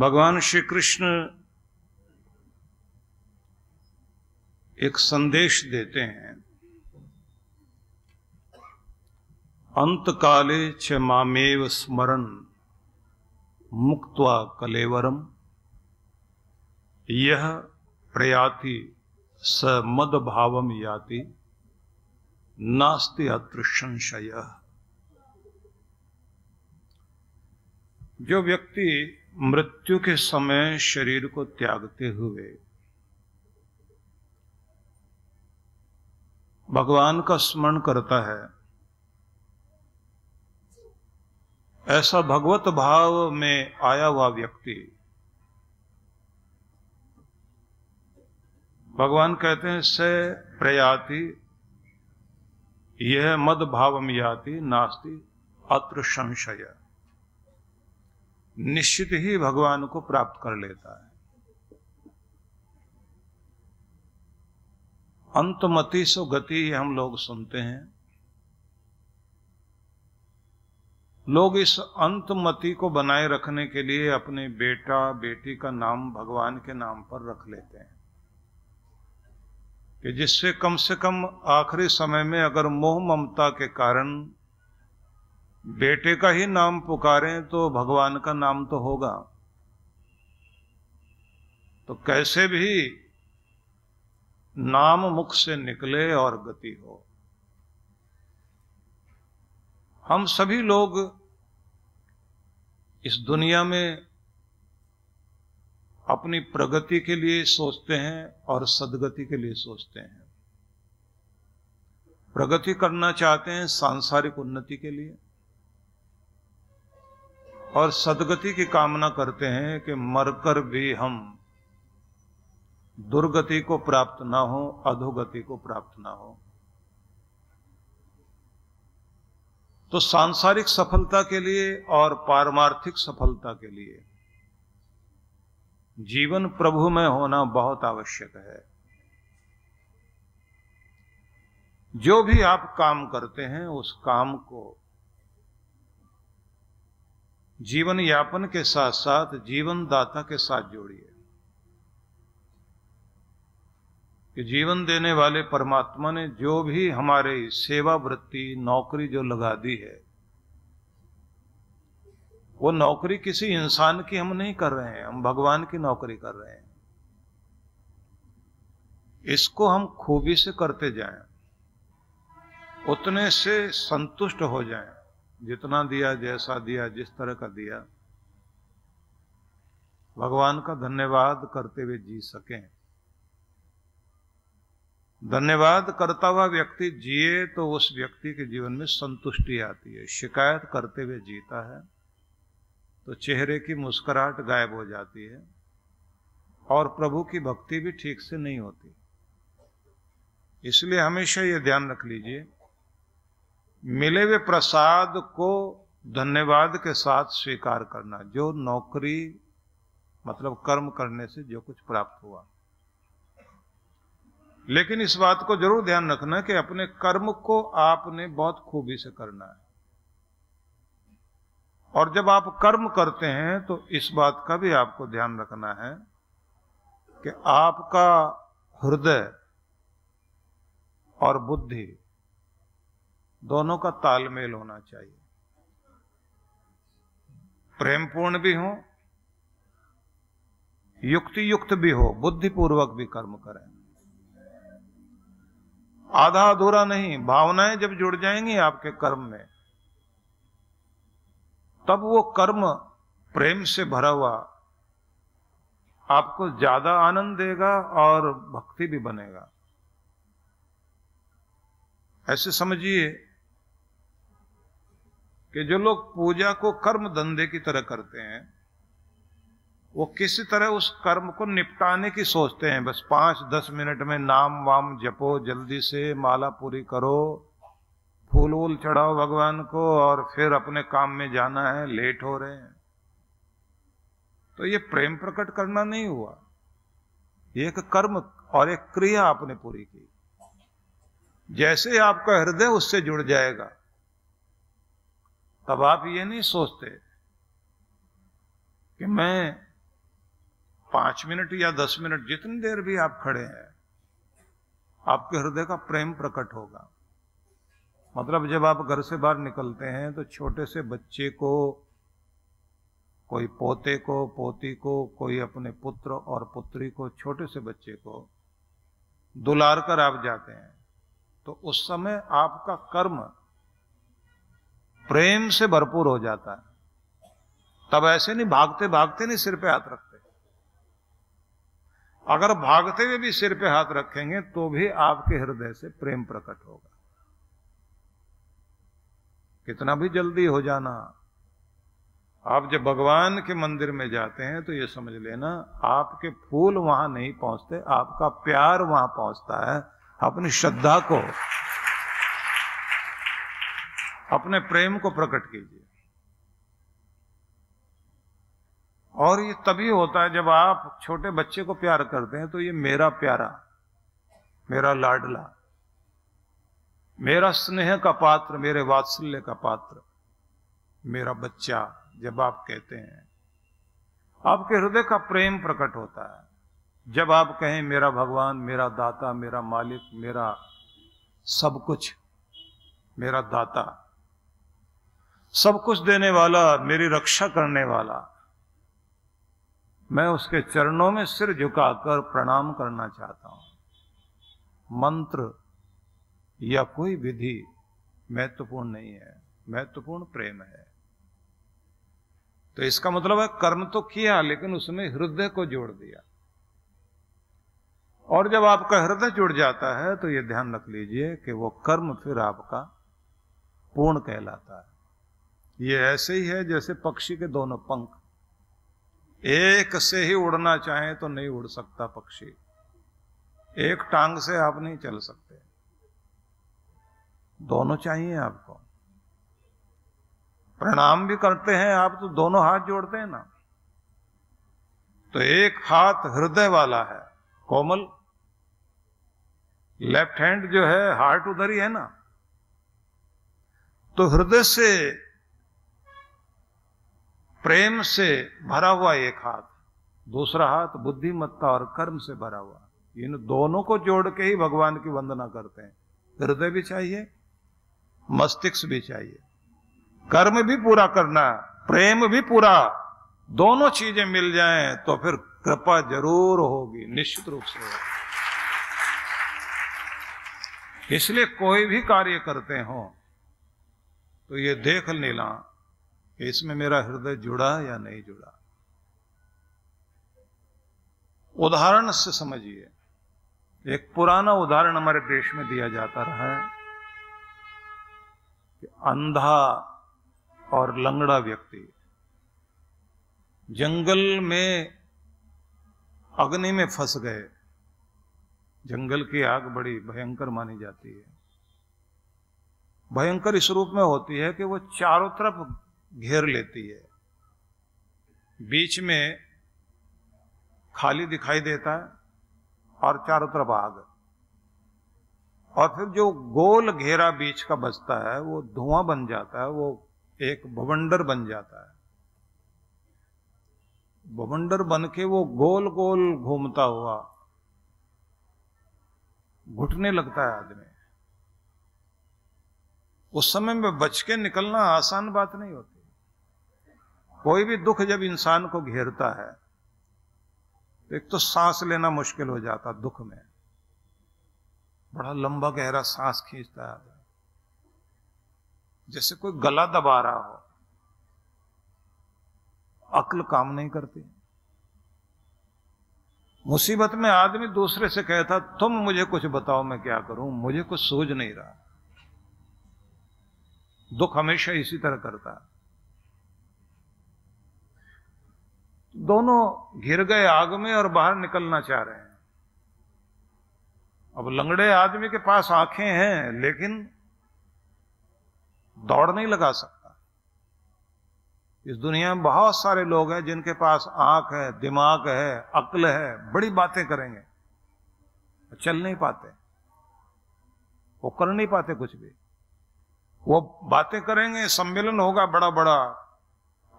भगवान श्री कृष्ण एक संदेश देते हैं अंत काले च मामेव स्मरण मुक्त्वा कलेवरम यह प्रयाति स मद भावम याति नास्ति अत्र संशय जो व्यक्ति मृत्यु के समय शरीर को त्यागते हुए भगवान का स्मरण करता है ऐसा भगवत भाव में आया हुआ व्यक्ति भगवान कहते हैं स प्रयाति यह मद भाव में याति नास्ति अत्र संशय निश्चित ही भगवान को प्राप्त कर लेता है अंतमति सो गति हम लोग सुनते हैं लोग इस अंतमति को बनाए रखने के लिए अपने बेटा बेटी का नाम भगवान के नाम पर रख लेते हैं कि जिससे कम से कम आखिरी समय में अगर मोह ममता के कारण बेटे का ही नाम पुकारें तो भगवान का नाम तो होगा तो कैसे भी नाम मुख से निकले और गति हो हम सभी लोग इस दुनिया में अपनी प्रगति के लिए सोचते हैं और सदगति के लिए सोचते हैं प्रगति करना चाहते हैं सांसारिक उन्नति के लिए और सदगति की कामना करते हैं कि मरकर भी हम दुर्गति को प्राप्त ना हो अधोगति को प्राप्त ना हो तो सांसारिक सफलता के लिए और पारमार्थिक सफलता के लिए जीवन प्रभु में होना बहुत आवश्यक है जो भी आप काम करते हैं उस काम को जीवन यापन के साथ साथ जीवन दाता के साथ जोड़िए कि जीवन देने वाले परमात्मा ने जो भी हमारे सेवा वृत्ति नौकरी जो लगा दी है वो नौकरी किसी इंसान की हम नहीं कर रहे हैं हम भगवान की नौकरी कर रहे हैं इसको हम खूबी से करते जाएं उतने से संतुष्ट हो जाएं जितना दिया जैसा दिया जिस तरह का दिया भगवान का धन्यवाद करते हुए जी सके धन्यवाद करता हुआ व्यक्ति जिए तो उस व्यक्ति के जीवन में संतुष्टि आती है शिकायत करते हुए जीता है तो चेहरे की मुस्कुराहट गायब हो जाती है और प्रभु की भक्ति भी ठीक से नहीं होती इसलिए हमेशा ये ध्यान रख लीजिए मिले हुए प्रसाद को धन्यवाद के साथ स्वीकार करना जो नौकरी मतलब कर्म करने से जो कुछ प्राप्त हुआ लेकिन इस बात को जरूर ध्यान रखना कि अपने कर्म को आपने बहुत खूबी से करना है और जब आप कर्म करते हैं तो इस बात का भी आपको ध्यान रखना है कि आपका हृदय और बुद्धि दोनों का तालमेल होना चाहिए प्रेमपूर्ण भी हो युक्ति युक्त भी हो बुद्धिपूर्वक भी कर्म करें आधा अधूरा नहीं भावनाएं जब जुड़ जाएंगी आपके कर्म में तब वो कर्म प्रेम से भरा हुआ आपको ज्यादा आनंद देगा और भक्ति भी बनेगा ऐसे समझिए कि जो लोग पूजा को कर्म धंधे की तरह करते हैं वो किसी तरह उस कर्म को निपटाने की सोचते हैं बस पांच दस मिनट में नाम वाम जपो जल्दी से माला पूरी करो फूल वूल चढ़ाओ भगवान को और फिर अपने काम में जाना है लेट हो रहे हैं तो ये प्रेम प्रकट करना नहीं हुआ ये एक कर्म और एक क्रिया आपने पूरी की जैसे आपका हृदय उससे जुड़ जाएगा तब आप ये नहीं सोचते कि मैं पांच मिनट या दस मिनट जितनी देर भी आप खड़े हैं आपके हृदय का प्रेम प्रकट होगा मतलब जब आप घर से बाहर निकलते हैं तो छोटे से बच्चे को कोई पोते को पोती को कोई अपने पुत्र और पुत्री को छोटे से बच्चे को दुलार कर आप जाते हैं तो उस समय आपका कर्म प्रेम से भरपूर हो जाता है तब ऐसे नहीं भागते भागते नहीं सिर पे हाथ रखते अगर भागते हुए भी सिर पे हाथ रखेंगे तो भी आपके हृदय से प्रेम प्रकट होगा कितना भी जल्दी हो जाना आप जब भगवान के मंदिर में जाते हैं तो ये समझ लेना आपके फूल वहां नहीं पहुंचते आपका प्यार वहां पहुंचता है अपनी श्रद्धा को अपने प्रेम को प्रकट कीजिए और ये तभी होता है जब आप छोटे बच्चे को प्यार करते हैं तो ये मेरा प्यारा मेरा लाडला मेरा स्नेह का पात्र मेरे वात्सल्य का पात्र मेरा बच्चा जब आप कहते हैं आपके हृदय का प्रेम प्रकट होता है जब आप कहें मेरा भगवान मेरा दाता मेरा मालिक मेरा सब कुछ मेरा दाता सब कुछ देने वाला मेरी रक्षा करने वाला मैं उसके चरणों में सिर झुकाकर प्रणाम करना चाहता हूं मंत्र या कोई विधि महत्वपूर्ण नहीं है महत्वपूर्ण प्रेम है तो इसका मतलब है कर्म तो किया लेकिन उसमें हृदय को जोड़ दिया और जब आपका हृदय जुड़ जाता है तो यह ध्यान रख लीजिए कि वो कर्म फिर आपका पूर्ण कहलाता है ये ऐसे ही है जैसे पक्षी के दोनों पंख एक से ही उड़ना चाहे तो नहीं उड़ सकता पक्षी एक टांग से आप नहीं चल सकते दोनों चाहिए आपको प्रणाम भी करते हैं आप तो दोनों हाथ जोड़ते हैं ना तो एक हाथ हृदय वाला है कोमल लेफ्ट हैंड जो है हार्ट उधर ही है ना तो हृदय से प्रेम से भरा हुआ एक हाथ दूसरा हाथ बुद्धिमत्ता और कर्म से भरा हुआ इन दोनों को जोड़ के ही भगवान की वंदना करते हैं हृदय भी चाहिए मस्तिष्क भी चाहिए कर्म भी पूरा करना प्रेम भी पूरा दोनों चीजें मिल जाएं तो फिर कृपा जरूर होगी निश्चित रूप से होगी इसलिए कोई भी कार्य करते हो तो ये देख लेना कि इसमें मेरा हृदय जुड़ा या नहीं जुड़ा उदाहरण से समझिए एक पुराना उदाहरण हमारे देश में दिया जाता रहा है कि अंधा और लंगड़ा व्यक्ति जंगल में अग्नि में फंस गए जंगल की आग बड़ी भयंकर मानी जाती है भयंकर इस रूप में होती है कि वो चारों तरफ घेर लेती है बीच में खाली दिखाई देता है और चारों तरफ आग और फिर जो गोल घेरा बीच का बचता है वो धुआं बन जाता है वो एक भवंडर बन जाता है भवंडर बन के वो गोल गोल घूमता हुआ घुटने लगता है आदमी उस समय में बच के निकलना आसान बात नहीं होती कोई भी दुख जब इंसान को घेरता है तो एक तो सांस लेना मुश्किल हो जाता दुख में बड़ा लंबा गहरा सांस खींचता है आदमी जैसे कोई गला दबा रहा हो अक्ल काम नहीं करती मुसीबत में आदमी दूसरे से कहता तुम मुझे कुछ बताओ मैं क्या करूं मुझे कुछ सोच नहीं रहा दुख हमेशा इसी तरह करता है दोनों घिर गए आग में और बाहर निकलना चाह रहे हैं अब लंगड़े आदमी के पास आंखें हैं लेकिन दौड़ नहीं लगा सकता इस दुनिया में बहुत सारे लोग हैं जिनके पास आंख है दिमाग है अक्ल है बड़ी बातें करेंगे चल नहीं पाते वो कर नहीं पाते कुछ भी वो बातें करेंगे सम्मेलन होगा बड़ा बड़ा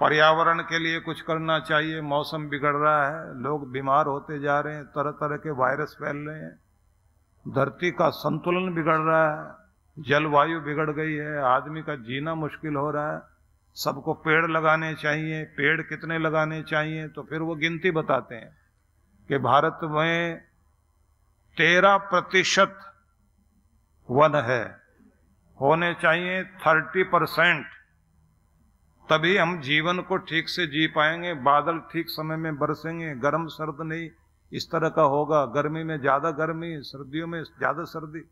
पर्यावरण के लिए कुछ करना चाहिए मौसम बिगड़ रहा है लोग बीमार होते जा रहे हैं तरह तरह के वायरस फैल रहे हैं धरती का संतुलन बिगड़ रहा है जलवायु बिगड़ गई है आदमी का जीना मुश्किल हो रहा है सबको पेड़ लगाने चाहिए पेड़ कितने लगाने चाहिए तो फिर वो गिनती बताते हैं कि भारत में तेरह प्रतिशत वन है होने चाहिए थर्टी परसेंट तभी हम जीवन को ठीक से जी पाएंगे बादल ठीक समय में बरसेंगे गर्म सर्द नहीं इस तरह का होगा गर्मी में ज़्यादा गर्मी सर्दियों में ज़्यादा सर्दी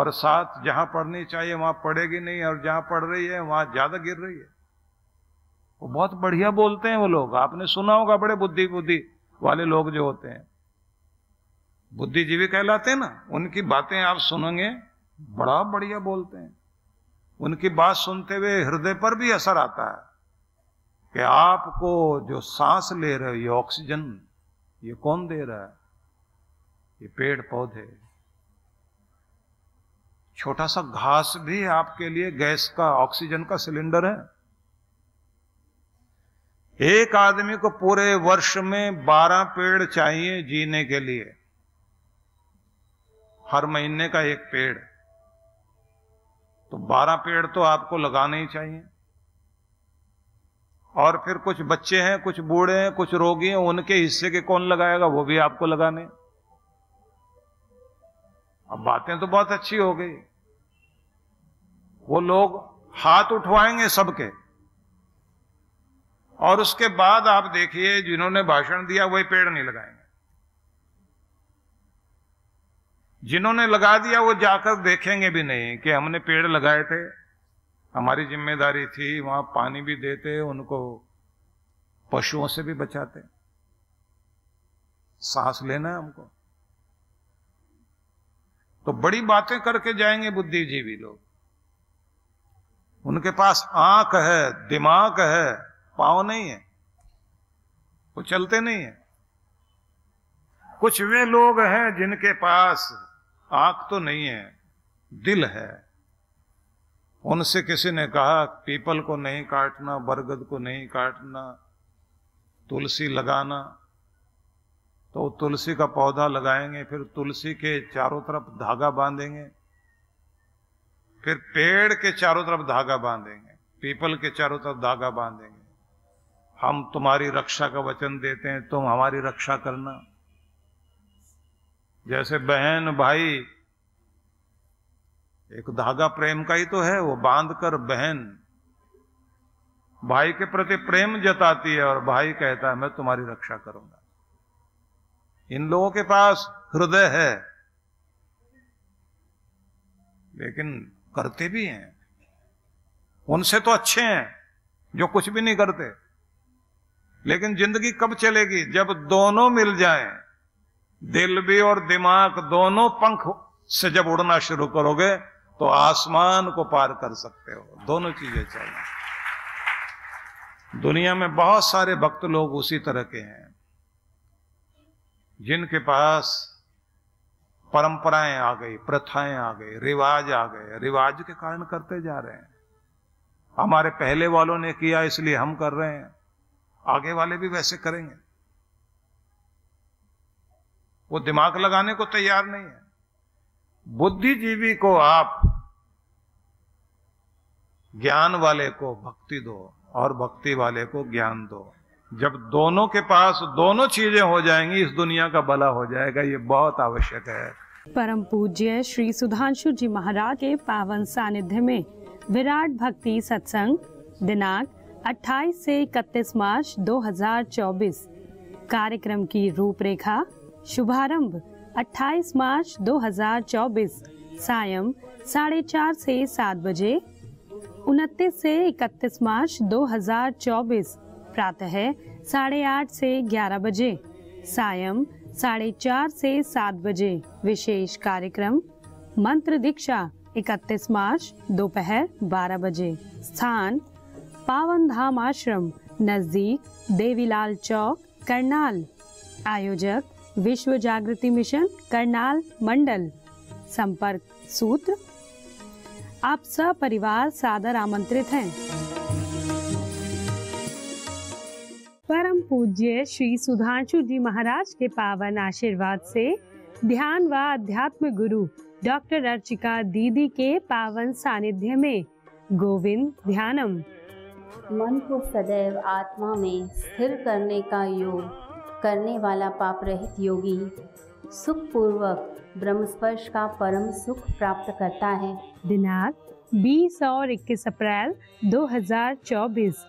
बरसात जहां पड़नी चाहिए वहां पड़ेगी नहीं और जहां पड़ रही है वहां ज़्यादा गिर रही है वो बहुत बढ़िया बोलते हैं वो लोग आपने सुना होगा बड़े बुद्धि बुद्धि वाले लोग जो होते हैं बुद्धिजीवी कहलाते हैं ना उनकी बातें आप सुनेंगे बड़ा बढ़िया बोलते हैं उनकी बात सुनते हुए हृदय पर भी असर आता है कि आपको जो सांस ले रहे हो ये ऑक्सीजन ये कौन दे रहा है ये पेड़ पौधे छोटा सा घास भी आपके लिए गैस का ऑक्सीजन का सिलेंडर है एक आदमी को पूरे वर्ष में बारह पेड़ चाहिए जीने के लिए हर महीने का एक पेड़ तो बारह पेड़ तो आपको लगाने ही चाहिए और फिर कुछ बच्चे हैं कुछ बूढ़े हैं कुछ रोगी हैं उनके हिस्से के कौन लगाएगा वो भी आपको लगाने अब बातें तो बहुत अच्छी हो गई वो लोग हाथ उठवाएंगे सबके और उसके बाद आप देखिए जिन्होंने भाषण दिया वही पेड़ नहीं लगाएंगे जिन्होंने लगा दिया वो जाकर देखेंगे भी नहीं कि हमने पेड़ लगाए थे हमारी जिम्मेदारी थी वहां पानी भी देते उनको पशुओं से भी बचाते सांस लेना है हमको तो बड़ी बातें करके जाएंगे बुद्धिजीवी लोग उनके पास आंख है दिमाग है पाव नहीं है वो चलते नहीं है कुछ वे लोग हैं जिनके पास आंख तो नहीं है दिल है उनसे किसी ने कहा पीपल को नहीं काटना बरगद को नहीं काटना तुलसी लगाना तो तुलसी का पौधा लगाएंगे फिर तुलसी के चारों तरफ धागा बांधेंगे फिर पेड़ के चारों तरफ धागा बांधेंगे पीपल के चारों तरफ धागा बांधेंगे हम तुम्हारी रक्षा का वचन देते हैं तुम हमारी रक्षा करना जैसे बहन भाई एक धागा प्रेम का ही तो है वो बांधकर बहन भाई के प्रति प्रेम जताती है और भाई कहता है मैं तुम्हारी रक्षा करूंगा इन लोगों के पास हृदय है लेकिन करते भी हैं उनसे तो अच्छे हैं जो कुछ भी नहीं करते लेकिन जिंदगी कब चलेगी जब दोनों मिल जाएं दिल भी और दिमाग दोनों पंख से जब उड़ना शुरू करोगे तो आसमान को पार कर सकते हो दोनों चीजें चाहिए दुनिया में बहुत सारे भक्त लोग उसी तरह के हैं जिनके पास परंपराएं आ गई प्रथाएं आ गई रिवाज आ गए रिवाज के कारण करते जा रहे हैं हमारे पहले वालों ने किया इसलिए हम कर रहे हैं आगे वाले भी वैसे करेंगे वो दिमाग लगाने को तैयार नहीं है बुद्धिजीवी को आप ज्ञान वाले को भक्ति दो और भक्ति वाले को ज्ञान दो जब दोनों के पास दोनों चीजें हो जाएंगी इस दुनिया का भला हो जाएगा ये बहुत आवश्यक है परम पूज्य श्री सुधांशु जी महाराज के पावन सानिध्य में विराट भक्ति सत्संग दिनांक 28 से 31 मार्च 2024 कार्यक्रम की रूपरेखा शुभारंभ 28 मार्च 2024 सायं साढ़े चार से सात बजे उनतीस से 31 मार्च 2024 प्रातः साढ़े आठ से ग्यारह बजे सायं साढ़े चार से सात बजे विशेष कार्यक्रम मंत्र दीक्षा 31 मार्च दोपहर बारह बजे स्थान पावन धाम आश्रम नजदीक देवीलाल चौक करनाल आयोजक विश्व जागृति मिशन करनाल मंडल संपर्क सूत्र आप सब परिवार सादर आमंत्रित हैं परम पूज्य श्री सुधांशु जी महाराज के पावन आशीर्वाद से ध्यान व अध्यात्म गुरु डॉक्टर अर्चिका दीदी के पावन सानिध्य में गोविंद ध्यानम मन को सदैव आत्मा में स्थिर करने का योग करने वाला पाप रहित योगी सुखपूर्वक ब्रह्मस्पर्श का परम सुख प्राप्त करता है दिनांक 20 और 21 अप्रैल 2024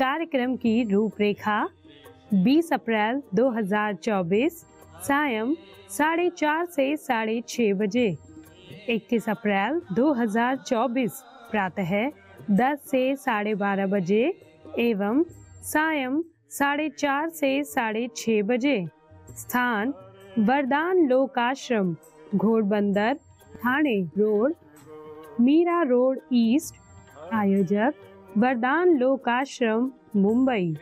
कार्यक्रम की रूपरेखा 20 अप्रैल 2024 सायं साढ़े चार से साढ़े छः बजे 21 अप्रैल 2024 प्रातः 10 से साढ़े बारह बजे एवं सायं साढ़े चार से साढ़े छः बजे स्थान Vardan Lok Ashram Ghodbunder Thane road Mira road east आयोजक वरदान लोक आश्रम मुंबई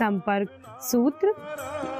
संपर्क सूत्र